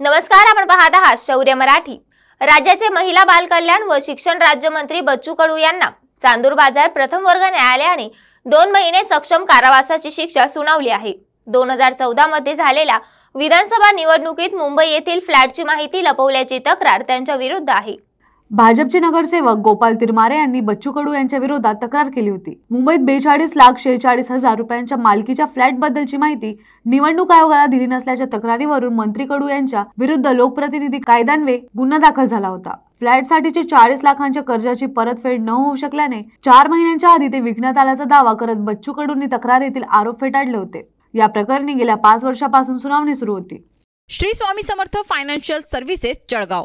नमस्कार आपण पाहत आहात शौर्य मराठी राज्याचे महिला बालकल्याण व शिक्षण राज्यमंत्री बच्चू कडू यांना चांदूर बाजार प्रथम वर्ग न्यायालयाने दोन महिने सक्षम कारावासाची शिक्षा सुनावली आहे दोन हजार चौदा मध्ये झालेल्या विधानसभा निवडणुकीत मुंबई येथील फ्लॅटची माहिती लपवल्याची तक्रार त्यांच्या विरुद्ध आहे भाजपचे नगरसेवक गोपाल तिरमारे यांनी बच्चू कडू यांच्या विरोधात तक्रार केली होती मुंबईत बेचाळीस लाख शेहेचाळीस हजार रुपयांच्या मालकीच्या फ्लॅट बद्दलची माहिती निवडणूक आयोगाला दिली नसल्याच्या तक्रारीवरून मंत्री कडू यांच्या विरुद्ध लोकप्रतिनिधी कायद्यान्वे गुन्हा दाखल झाला होता फ्लॅटसाठीचे चाळीस लाखांच्या कर्जाची परतफेड न होऊ शकल्याने चार महिन्यांच्या आधी ते विकण्यात आल्याचा दावा करत बच्चू कडूंनी तक्रारीतील आरोप फेटाळले होते या प्रकरणी गेल्या पाच वर्षापासून सुनावणी सुरू होती श्री स्वामी समर्थ फायनान्शियल सर्व्हिसेस जळगाव